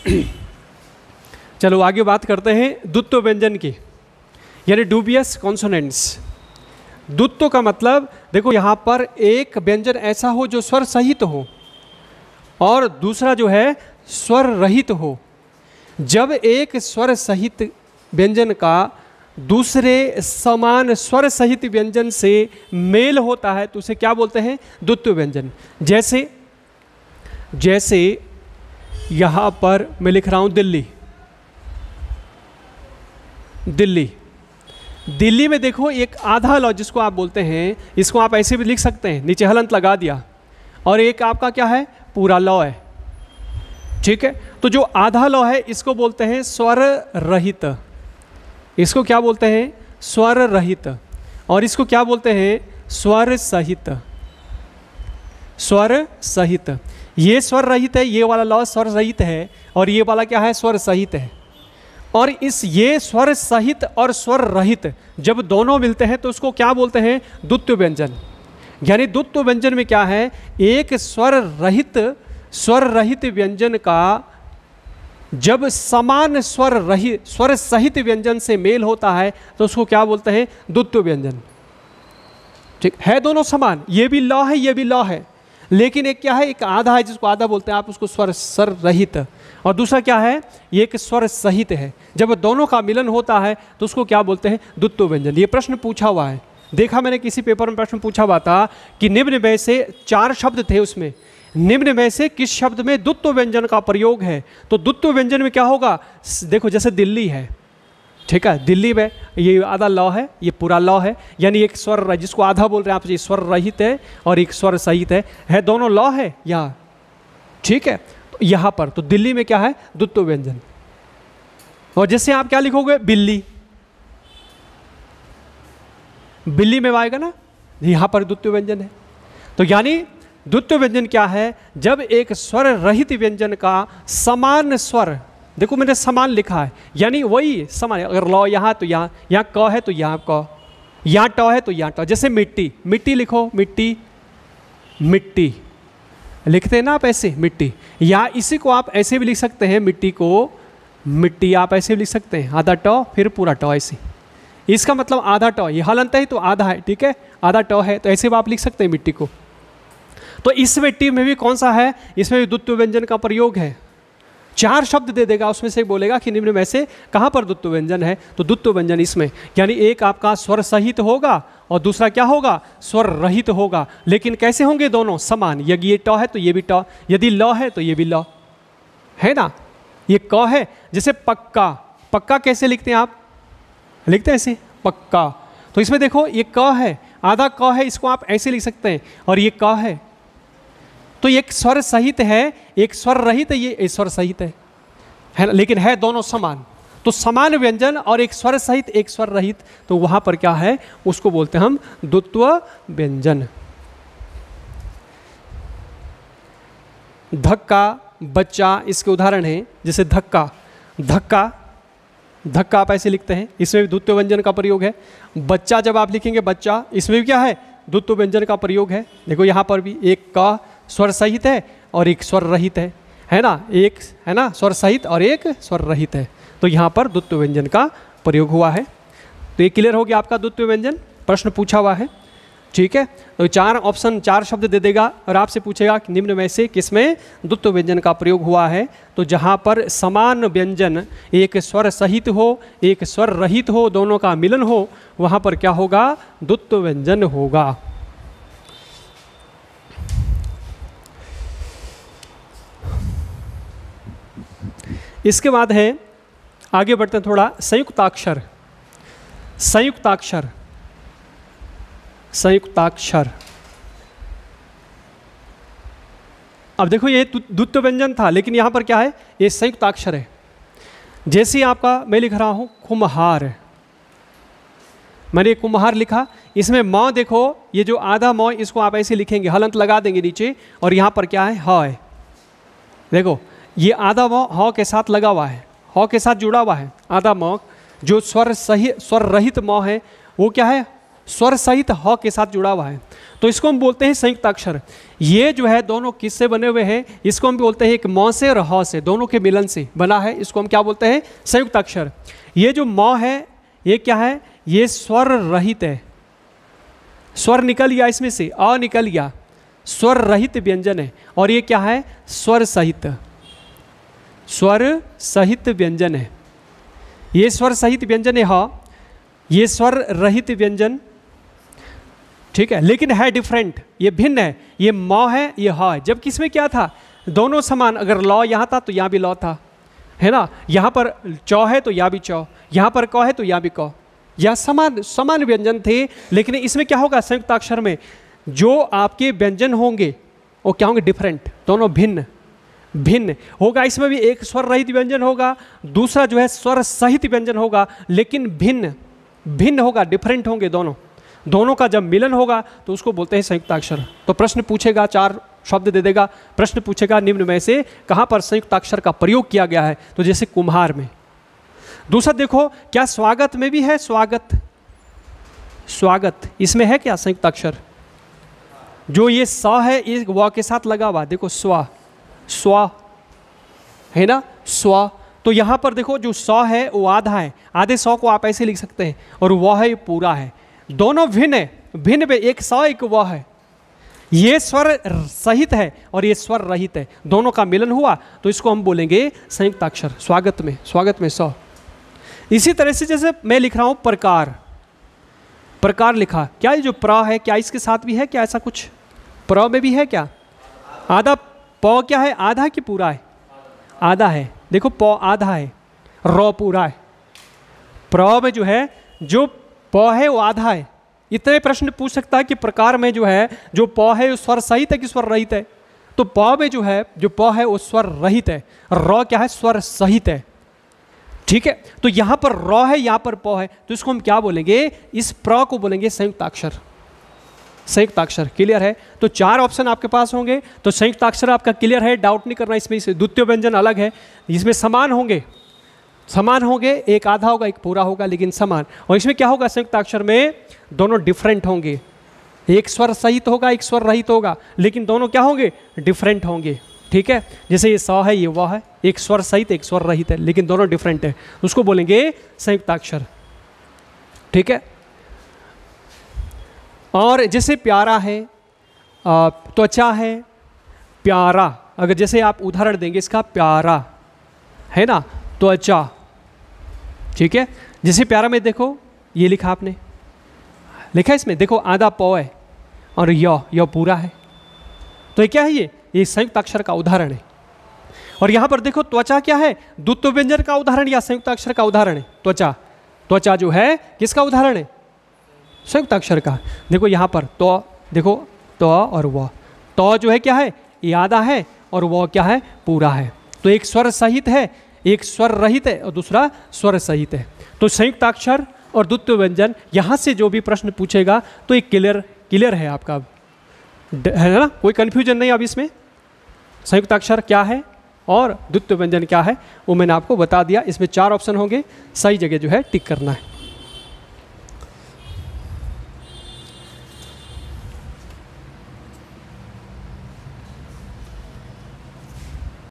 चलो आगे बात करते हैं दुत्व व्यंजन की यानी डूबियस कॉन्सोनेंट्स दुत्व का मतलब देखो यहाँ पर एक व्यंजन ऐसा हो जो स्वर सहित हो और दूसरा जो है स्वर रहित हो जब एक स्वर सहित व्यंजन का दूसरे समान स्वर सहित व्यंजन से मेल होता है तो उसे क्या बोलते हैं द्वित्व व्यंजन जैसे जैसे यहाँ पर मैं लिख रहा हूँ दिल्ली दिल्ली दिल्ली में देखो एक आधा लॉ जिसको आप बोलते हैं इसको आप ऐसे भी लिख सकते हैं नीचे हलंत लगा दिया और एक आपका क्या है पूरा लॉ है ठीक है तो जो आधा लॉ है इसको बोलते हैं स्वर रहित इसको क्या बोलते हैं स्वर रहित और इसको क्या बोलते हैं स्वर सहित स्वर सहित ये स्वर रहित है ये वाला लॉ स्वर रहित है और ये वाला क्या है स्वर सहित है और इस ये स्वर सहित और स्वर रहित जब दोनों मिलते हैं तो उसको क्या बोलते हैं द्वित्व व्यंजन यानी द्वित्व व्यंजन में क्या है एक स्वर रहित स्वर रहित व्यंजन का जब समान स्वर रहित स्वर सहित व्यंजन से मेल होता है तो उसको क्या बोलते हैं द्वित्व व्यंजन ठीक है दोनों समान ये भी लॉ है ये भी लॉ है लेकिन एक क्या है एक आधा है जिसको आधा बोलते हैं आप उसको स्वर सर रहित और दूसरा क्या है ये एक स्वर सहित है जब दोनों का मिलन होता है तो उसको क्या बोलते हैं दुत्व व्यंजन ये प्रश्न पूछा हुआ है देखा मैंने किसी पेपर में प्रश्न पूछा हुआ था कि निम्न में से चार शब्द थे उसमें निम्न में से किस शब्द में दुत्व व्यंजन का प्रयोग है तो दुत्व व्यंजन में क्या होगा देखो जैसे दिल्ली है ठीक है दिल्ली में ये आधा लॉ है ये पूरा लॉ है यानी एक स्वर जिसको आधा बोल रहे हैं आप स्वर रहित है और एक स्वर सहित है है दोनों लॉ है यहाँ ठीक है तो यहाँ पर तो दिल्ली में क्या है द्वितीय व्यंजन और जैसे आप क्या लिखोगे बिल्ली बिल्ली में आएगा ना यहाँ पर द्वितीय व्यंजन है तो यानी द्वितीय व्यंजन क्या है जब एक स्वर रहित व्यंजन का समान स्वर देखो मैंने समान लिखा है यानी वही समान अगर लॉ यहाँ तो यहाँ यहाँ क है तो यहाँ क यहाँ ट है तो यहाँ ट जैसे मिट्टी मिट्टी लिखो मिट्टी मिट्टी लिखते हैं ना आप ऐसे मिट्टी या इसी को आप ऐसे भी लिख सकते हैं मिट्टी को मिट्टी आप ऐसे भी लिख सकते हैं आधा ट फिर पूरा ट ऐसे इसका मतलब आधा ट ये हलनते है तो आधा है ठीक है आधा ट है तो ऐसे भी आप लिख सकते हैं मिट्टी को तो इस मिट्टी में भी कौन सा है इसमें भी द्वितीय व्यंजन का प्रयोग है चार शब्द दे देगा उसमें से बोलेगा कि निम्न में से कहाँ पर दुत्व व्यंजन है तो दुत्व व्यंजन इसमें यानी एक आपका स्वर सहित होगा और दूसरा क्या होगा स्वर रहित होगा लेकिन कैसे होंगे दोनों समान यदि ये ट है तो ये भी ट यदि ल है तो ये भी ल है ना ये क है जैसे पक्का पक्का कैसे लिखते हैं आप लिखते हैं ऐसे पक्का तो इसमें देखो ये क है आधा क है इसको आप ऐसे लिख सकते हैं और ये क है तो एक स्वर सहित है एक स्वर रहित ये स्वर सहित है है ना लेकिन है दोनों समान तो समान व्यंजन और एक स्वर सहित एक स्वर रहित तो वहां पर क्या है उसको बोलते हैं हम द्वित्व व्यंजन धक्का बच्चा इसके उदाहरण है जैसे धक्का धक्का धक्का आप ऐसे लिखते हैं इसमें भी द्वित्व व्यंजन का प्रयोग है बच्चा जब आप लिखेंगे बच्चा इसमें भी क्या है द्वित्व व्यंजन का प्रयोग है देखो यहाँ पर भी एक का स्वर सहित है और एक स्वर रहित है है ना एक है ना स्वर सहित और एक स्वर रहित है तो यहाँ पर द्वित्व व्यंजन का प्रयोग हुआ है तो ये क्लियर हो गया आपका द्वित्व व्यंजन प्रश्न पूछा हुआ है ठीक है तो चार ऑप्शन चार शब्द दे देगा और आपसे पूछेगा कि निम्न में से किसमें द्वित्व व्यंजन का प्रयोग हुआ है तो जहाँ पर समान व्यंजन एक स्वर सहित हो एक स्वर रहित हो दोनों का मिलन हो वहाँ पर क्या होगा द्वित्व व्यंजन होगा इसके बाद है आगे बढ़ते हैं थोड़ा संयुक्ताक्षर संयुक्ताक्षर संयुक्ताक्षर अब देखो ये द्वितीय व्यंजन था लेकिन यहां पर क्या है ये संयुक्ताक्षर है जैसे आपका मैं लिख रहा हूं कुम्हार मैंने कुम्हार लिखा इसमें म देखो ये जो आधा म इसको आप ऐसे लिखेंगे हलंत लगा देंगे नीचे और यहां पर क्या है हाय है देखो ये आधा ह के साथ लगा हुआ है ह के साथ जुड़ा हुआ है आधा म जो स्वर सही स्वर रहित मॉ है वो क्या है स्वर सहित ह के साथ जुड़ा हुआ है तो इसको हम बोलते हैं संयुक्त अक्षर ये जो है दोनों किससे बने हुए हैं इसको हम बोलते हैं एक मौ से और ह से दोनों के मिलन से बना है इसको हम क्या बोलते हैं संयुक्त अक्षर ये जो म है ये क्या है ये स्वर रहित है स्वर निकल गया इसमें से अ निकल गया स्वर रहित व्यंजन है और ये क्या है स्वर सहित स्वर सहित व्यंजन है ये स्वर सहित व्यंजन है हा ये स्वर रहित व्यंजन ठीक है लेकिन है डिफरेंट ये भिन्न है ये म है ये हा है जबकि इसमें क्या था दोनों समान अगर लॉ यहाँ था तो यहाँ भी लॉ था है ना यहाँ पर चौ है तो यहाँ भी चौ यहाँ पर कौ है तो यहाँ भी कौ यह समान समान व्यंजन थे लेकिन इसमें क्या होगा संयुक्ताक्षर में जो आपके व्यंजन होंगे वो क्या होंगे डिफरेंट दोनों भिन्न भिन्न होगा इसमें भी एक स्वर रहित व्यंजन होगा दूसरा जो है स्वर सहित व्यंजन होगा लेकिन भिन्न भिन्न होगा डिफरेंट होंगे दोनों दोनों का जब मिलन होगा तो उसको बोलते हैं संयुक्ताक्षर तो प्रश्न पूछेगा चार शब्द दे देगा प्रश्न पूछेगा निम्न में से कहां पर संयुक्ताक्षर का प्रयोग किया गया है तो जैसे कुम्हार में दूसरा देखो क्या स्वागत में भी है स्वागत स्वागत इसमें है क्या संयुक्ताक्षर जो ये स है इस व के साथ लगा हुआ देखो स्वा स्वा है ना स्वा तो यहाँ पर देखो जो सौ है वो आधा है आधे सौ को आप ऐसे लिख सकते हैं और वह है पूरा है दोनों भिन्न है भिन्न पे एक सौ एक वह है ये स्वर सहित है और ये स्वर रहित है दोनों का मिलन हुआ तो इसको हम बोलेंगे संयुक्ताक्षर स्वागत में स्वागत में सौ इसी तरह से जैसे मैं लिख रहा हूँ प्रकार प्रकार लिखा क्या ये जो प्र है क्या इसके साथ भी है क्या ऐसा कुछ प्र में भी है क्या आधा पौ क्या है आधा कि पूरा है आधा है देखो पौ आधा है रौ पूरा है प्र में जो है जो पौ है वो आधा है इतने प्रश्न पूछ सकता है कि प्रकार में जो है जो पौ है वो स्वर सहित है कि स्वर रहित है तो पौ में जो है जो पौ है वो स्वर रहित है रौ क्या है स्वर सहित है ठीक है तो यहां पर रौ है यहां पर पौ है तो इसको हम क्या बोलेंगे इस प्र को बोलेंगे संयुक्त अक्षर संयुक्ताक्षर क्लियर है तो चार ऑप्शन आपके पास होंगे तो संयुक्ताक्षर आपका क्लियर है डाउट नहीं करना इसमें इस द्वितीय व्यंजन अलग है इसमें समान होंगे समान होंगे एक आधा होगा एक पूरा होगा लेकिन समान और इसमें क्या होगा संयुक्ताक्षर में दोनों डिफरेंट होंगे एक स्वर सहित होगा एक स्वर रहित होगा लेकिन दोनों क्या होंगे डिफरेंट होंगे ठीक है जैसे ये स है ये वह है एक स्वर सहित एक स्वर रहित है लेकिन दोनों डिफरेंट है उसको बोलेंगे संयुक्ताक्षर ठीक है और जैसे प्यारा है त्वचा है प्यारा अगर जैसे आप उदाहरण देंगे इसका प्यारा है ना त्वचा ठीक है जैसे प्यारा में देखो ये लिखा आपने लिखा इसमें देखो आधा पौ है और य यो पूरा है तो ये क्या है ये ये संयुक्त अक्षर का उदाहरण है और यहां पर देखो त्वचा क्या है द्वित्व व्यंजन का उदाहरण या संयुक्त अक्षर का उदाहरण है त्वचा त्वचा जो है किसका उदाहरण है संयुक्त अक्षर का देखो यहाँ पर तो देखो तो और व तो जो है क्या है यादा है और वह क्या है पूरा है तो एक स्वर सहित है एक स्वर रहित है और दूसरा स्वर सहित है तो संयुक्त अक्षर और द्वितीय व्यंजन यहाँ से जो भी प्रश्न पूछेगा तो एक क्लियर क्लियर है आपका है ना कोई कन्फ्यूजन नहीं अब इसमें संयुक्त अक्षर क्या है और द्वितीय व्यंजन क्या है वो मैंने आपको बता दिया इसमें चार ऑप्शन होंगे सही जगह जो है टिक करना है